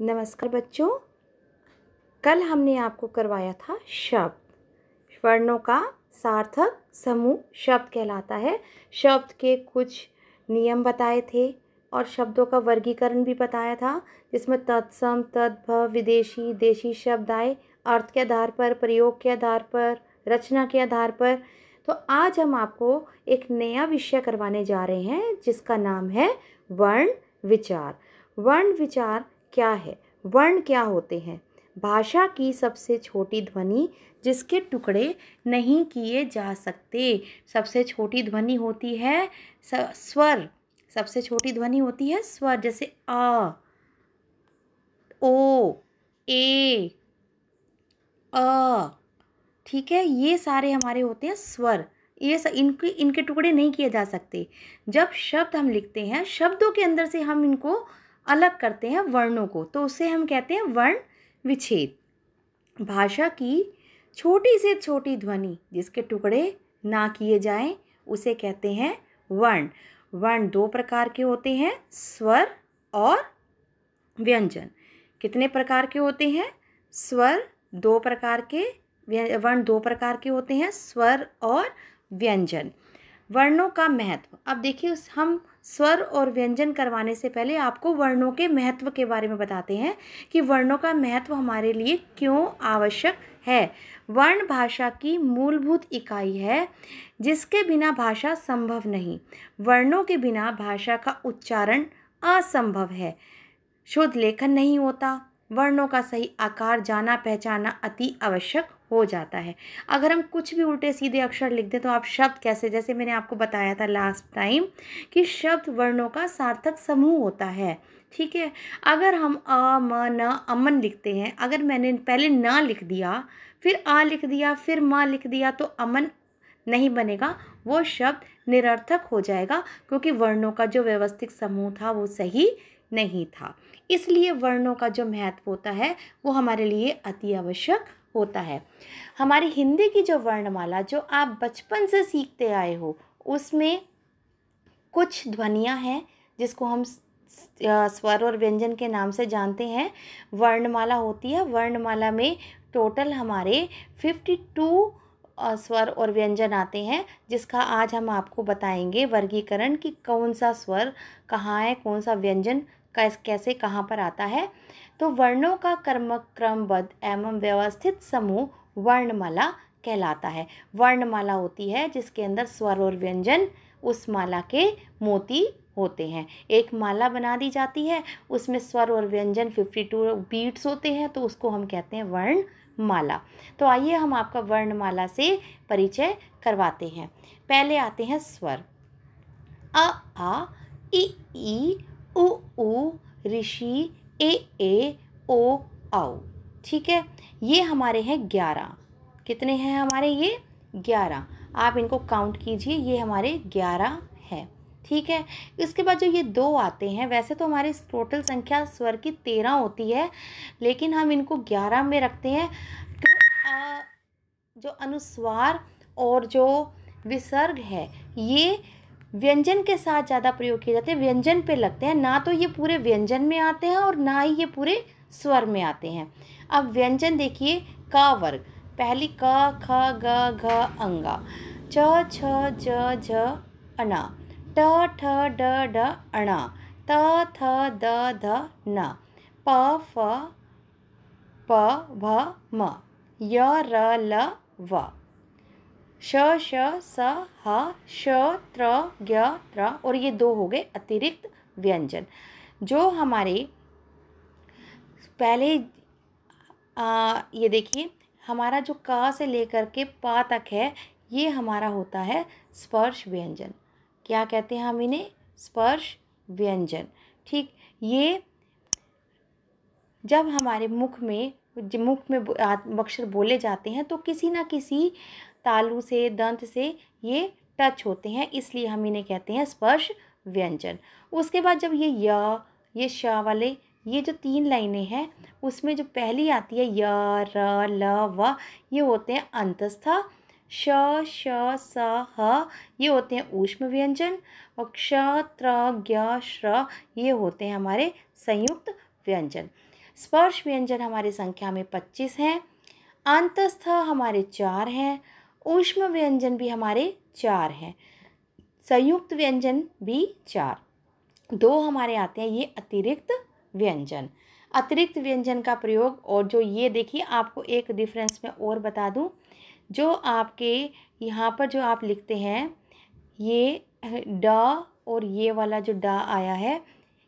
नमस्कार बच्चों कल हमने आपको करवाया था शब्द वर्णों का सार्थक समूह शब्द कहलाता है शब्द के कुछ नियम बताए थे और शब्दों का वर्गीकरण भी बताया था जिसमें तत्सम तद्भव विदेशी देशी शब्द आए अर्थ के आधार पर प्रयोग के आधार पर रचना के आधार पर तो आज हम आपको एक नया विषय करवाने जा रहे हैं जिसका नाम है वर्ण विचार वर्ण विचार क्या है वर्ण क्या होते हैं भाषा की सबसे छोटी ध्वनि जिसके टुकड़े नहीं किए जा सकते सबसे छोटी ध्वनि होती है स्वर सबसे छोटी ध्वनि होती है स्वर जैसे अ ओ ए आ ठीक है ये सारे हमारे होते हैं स्वर ये स, इनके इनके टुकड़े नहीं किए जा सकते जब शब्द हम लिखते हैं शब्दों के अंदर से हम इनको अलग करते हैं वर्णों को तो उसे हम कहते हैं वर्ण विच्छेद भाषा की छोटी से छोटी ध्वनि जिसके टुकड़े ना किए जाएं उसे कहते हैं वर्ण वर्ण दो प्रकार के होते हैं स्वर और व्यंजन कितने प्रकार के होते हैं स्वर दो प्रकार के वर्ण दो प्रकार के होते हैं स्वर और व्यंजन वर्णों का महत्व अब देखिए हम स्वर और व्यंजन करवाने से पहले आपको वर्णों के महत्व के बारे में बताते हैं कि वर्णों का महत्व हमारे लिए क्यों आवश्यक है वर्ण भाषा की मूलभूत इकाई है जिसके बिना भाषा संभव नहीं वर्णों के बिना भाषा का उच्चारण असंभव है शुद्ध लेखन नहीं होता वर्णों का सही आकार जाना पहचाना अति आवश्यक हो जाता है अगर हम कुछ भी उल्टे सीधे अक्षर लिख दें तो आप शब्द कैसे जैसे मैंने आपको बताया था लास्ट टाइम कि शब्द वर्णों का सार्थक समूह होता है ठीक है अगर हम अ म न अमन लिखते हैं अगर मैंने पहले न लिख दिया फिर आ लिख दिया फिर म लिख दिया तो अमन नहीं बनेगा वो शब्द निरर्थक हो जाएगा क्योंकि वर्णों का जो व्यवस्थित समूह था वो सही नहीं था इसलिए वर्णों का जो महत्व होता है वो हमारे लिए अति आवश्यक होता है हमारी हिंदी की जो वर्णमाला जो आप बचपन से सीखते आए हो उसमें कुछ ध्वनियाँ हैं जिसको हम स्वर और व्यंजन के नाम से जानते हैं वर्णमाला होती है वर्णमाला में टोटल हमारे फिफ्टी टू स्वर और व्यंजन आते हैं जिसका आज हम आपको बताएंगे वर्गीकरण कि कौन सा स्वर कहाँ है कौन सा व्यंजन कैसे कहाँ पर आता है तो वर्णों का कर्म क्रमबद्ध एवं व्यवस्थित समूह वर्णमाला कहलाता है वर्णमाला होती है जिसके अंदर स्वर और व्यंजन उस माला के मोती होते हैं एक माला बना दी जाती है उसमें स्वर और व्यंजन फिफ्टी टू बीट्स होते हैं तो उसको हम कहते हैं वर्ण माला तो आइए हम आपका वर्णमाला से परिचय करवाते हैं पहले आते हैं स्वर अ आ इ ई उ ऊ ऋषि ए ए ओ औ ठीक है ये हमारे हैं ग्यारह कितने हैं हमारे ये ग्यारह आप इनको काउंट कीजिए ये हमारे ग्यारह हैं ठीक है इसके बाद जो ये दो आते हैं वैसे तो हमारी टोटल संख्या स्वर की तेरह होती है लेकिन हम इनको ग्यारह में रखते हैं तो आ, जो अनुस्वार और जो विसर्ग है ये व्यंजन के साथ ज़्यादा प्रयोग किए जाते हैं व्यंजन पे लगते हैं ना तो ये पूरे व्यंजन में आते हैं और ना ही ये पूरे स्वर में आते हैं अब व्यंजन देखिए का वर्ग पहली क ख ग घ अंगा छ छ ज झ अना ट ठ ड ड ण त थ द ध न प फ प भ म य र ल व श श स ह श त्र ग त्र और ये दो हो गए अतिरिक्त व्यंजन जो हमारे पहले आ, ये देखिए हमारा जो का से लेकर के पा तक है ये हमारा होता है स्पर्श व्यंजन क्या कहते हैं हम इन्हें स्पर्श व्यंजन ठीक ये जब हमारे मुख में मुख में अक्षर बोले जाते हैं तो किसी ना किसी तालु से दंत से ये टच होते हैं इसलिए हम इन्हें कहते हैं स्पर्श व्यंजन उसके बाद जब ये या ये श वाले ये जो तीन लाइनें हैं उसमें जो पहली आती है य र ल व ये होते हैं अंतस्था श श स ह ये होते हैं ऊष्म व्यंजन और क्ष त्र ज्ञ श्र ये होते हैं हमारे संयुक्त व्यंजन स्पर्श व्यंजन हमारे संख्या में पच्चीस हैं अंतस्थ हमारे चार हैं ऊष्म व्यंजन भी हमारे चार हैं संयुक्त व्यंजन भी चार दो हमारे आते हैं ये अतिरिक्त व्यंजन अतिरिक्त व्यंजन का प्रयोग और जो ये देखिए आपको एक डिफरेंस में और बता दूं जो आपके यहाँ पर जो आप लिखते हैं ये ड और ये वाला जो डा आया है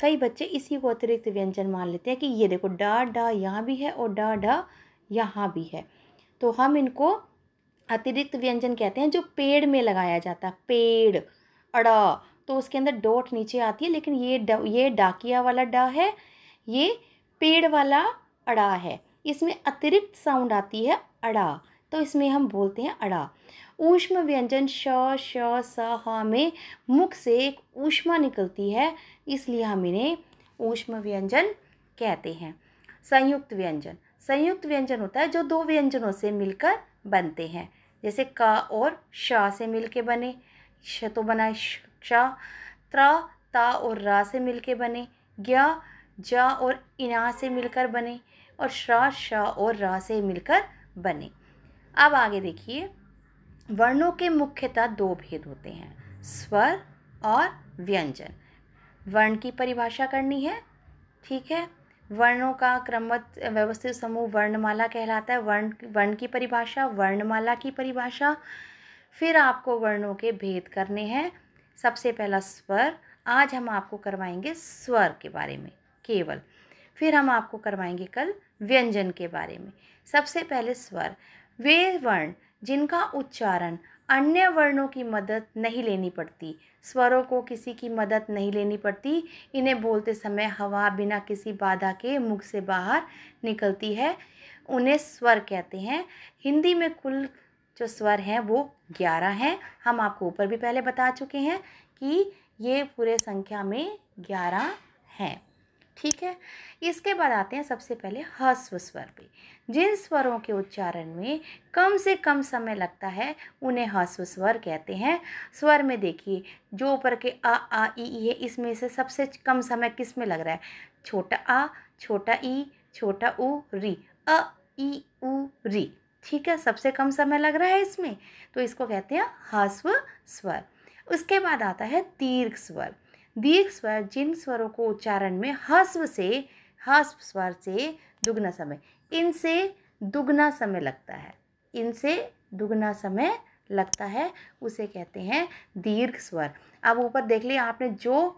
कई बच्चे इसी को अतिरिक्त व्यंजन मान लेते हैं कि ये देखो डा डा यहाँ भी है और डा डा यहाँ भी है तो हम इनको अतिरिक्त व्यंजन कहते हैं जो पेड़ में लगाया जाता है पेड़ अड़ा तो उसके अंदर डोट नीचे आती है लेकिन ये ड, ये डाकिया वाला डा है ये पेड़ वाला अड़ा है इसमें अतिरिक्त साउंड आती है अड़ा तो इसमें हम बोलते हैं अड़ा ऊष्म व्यंजन श श स ह में मुख से एक ऊष्मा निकलती है इसलिए हम इन्हें ऊष्म व्यंजन कहते हैं संयुक्त व्यंजन संयुक्त व्यंजन होता है जो दो व्यंजनों से मिलकर बनते हैं जैसे का और श से मिलके बने श तो बना श त्रा ता और रा से मिलके बने ज्ञ ज और इना से मिलकर बने और श्रा श और रा से मिलकर बने अब आगे देखिए वर्णों के मुख्यतः दो भेद होते हैं स्वर और व्यंजन वर्ण की परिभाषा करनी है ठीक है वर्णों का क्रमवत व्यवस्थित समूह वर्णमाला कहलाता है वर्ण वर्ण की परिभाषा वर्णमाला की परिभाषा फिर आपको वर्णों के भेद करने हैं सबसे पहला स्वर आज हम आपको करवाएंगे स्वर के बारे में केवल फिर हम आपको करवाएंगे कल व्यंजन के बारे में सबसे पहले स्वर वे वर्ण जिनका उच्चारण अन्य वर्णों की मदद नहीं लेनी पड़ती स्वरों को किसी की मदद नहीं लेनी पड़ती इन्हें बोलते समय हवा बिना किसी बाधा के मुख से बाहर निकलती है उन्हें स्वर कहते हैं हिंदी में कुल जो स्वर हैं वो ग्यारह हैं हम आपको ऊपर भी पहले बता चुके हैं कि ये पूरे संख्या में ग्यारह हैं ठीक है इसके बाद आते हैं सबसे पहले हस्व स्वर पे जिन स्वरों के उच्चारण में कम से कम समय लगता है उन्हें हस्व स्वर कहते हैं स्वर में देखिए जो ऊपर के अ आ ई ई है इसमें से सबसे कम समय किस में लग रहा है छोटा आ छोटा ई छोटा उ री अ ई उ री ठीक है सबसे कम समय लग रहा है इसमें तो इसको कहते हैं हस्व स्वर उसके बाद आता है दीर्घ स्वर दीर्घ स्वर जिन स्वरों को उच्चारण में हस्व से हस्व स्वर से दुगना समय इनसे दुगना समय लगता है इनसे दुगना समय लगता है उसे कहते हैं दीर्घ स्वर अब ऊपर देख लिए आपने जो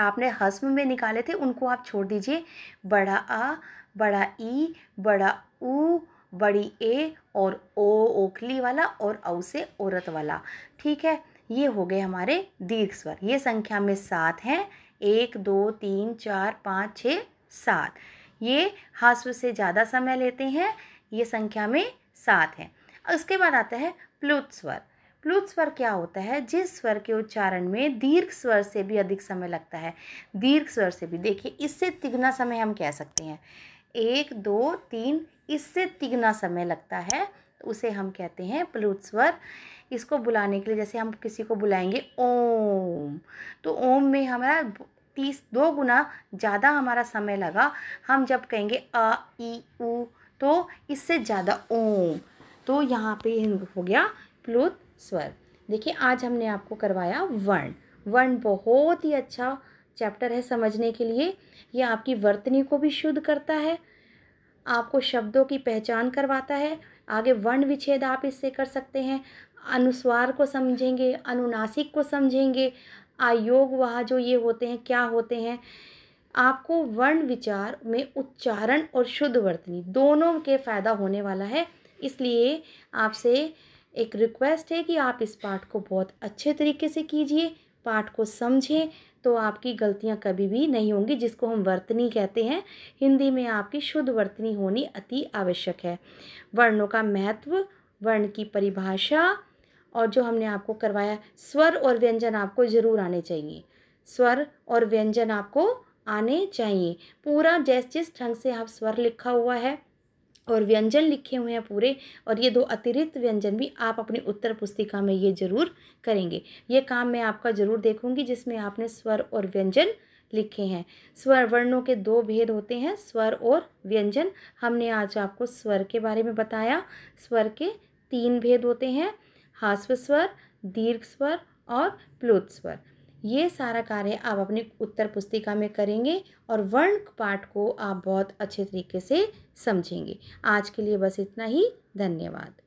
आपने हस्म में निकाले थे उनको आप छोड़ दीजिए बड़ा आ बड़ा ई बड़ा ऊ बड़ी ए और ओ ओखली वाला और औ से औरत वाला ठीक है ये हो गए हमारे दीर्घ स्वर ये संख्या में सात हैं एक दो तीन चार पाँच छः सात ये हास्व से ज़्यादा समय लेते हैं ये संख्या में सात हैं उसके बाद आता है प्लुत स्वर प्लुत स्वर क्या होता है जिस स्वर के उच्चारण में दीर्घ स्वर से भी अधिक समय लगता है दीर्घ स्वर से भी देखिए इससे तिगना समय हम कह सकते हैं एक दो तीन इससे तिगना समय लगता है उसे हम कहते हैं प्लुत स्वर इसको बुलाने के लिए जैसे हम किसी को बुलाएंगे ओम तो ओम में हमारा तीस दो गुना ज़्यादा हमारा समय लगा हम जब कहेंगे अ ई ऊ तो इससे ज़्यादा ओम तो यहाँ पे हो गया प्लुत स्वर देखिए आज हमने आपको करवाया वर्ण वर्ण बहुत ही अच्छा चैप्टर है समझने के लिए यह आपकी वर्तनी को भी शुद्ध करता है आपको शब्दों की पहचान करवाता है आगे वर्ण विच्छेद आप इससे कर सकते हैं अनुस्वार को समझेंगे अनुनासिक को समझेंगे आयोग वह जो ये होते हैं क्या होते हैं आपको वर्ण विचार में उच्चारण और शुद्ध वर्तनी दोनों के फ़ायदा होने वाला है इसलिए आपसे एक रिक्वेस्ट है कि आप इस पाठ को बहुत अच्छे तरीके से कीजिए पाठ को समझें तो आपकी गलतियां कभी भी नहीं होंगी जिसको हम वर्तनी कहते हैं हिंदी में आपकी शुद्ध वर्तनी होनी अति आवश्यक है वर्णों का महत्व वर्ण की परिभाषा और जो हमने आपको करवाया स्वर और व्यंजन आपको ज़रूर आने चाहिए स्वर और व्यंजन आपको आने चाहिए पूरा जैस जिस ढंग से आप स्वर लिखा हुआ है और व्यंजन लिखे हुए हैं पूरे और ये दो अतिरिक्त व्यंजन भी आप अपनी उत्तर पुस्तिका में ये जरूर करेंगे ये काम मैं आपका जरूर देखूंगी जिसमें आपने स्वर और व्यंजन लिखे हैं स्वर वर्णों के दो भेद होते हैं स्वर और व्यंजन हमने आज आपको स्वर के बारे में बताया स्वर के तीन भेद होते हैं हास्व स्वर दीर्घ स्वर और प्लुत स्वर ये सारा कार्य आप अपनी उत्तर पुस्तिका में करेंगे और वर्ण पाठ को आप बहुत अच्छे तरीके से समझेंगे आज के लिए बस इतना ही धन्यवाद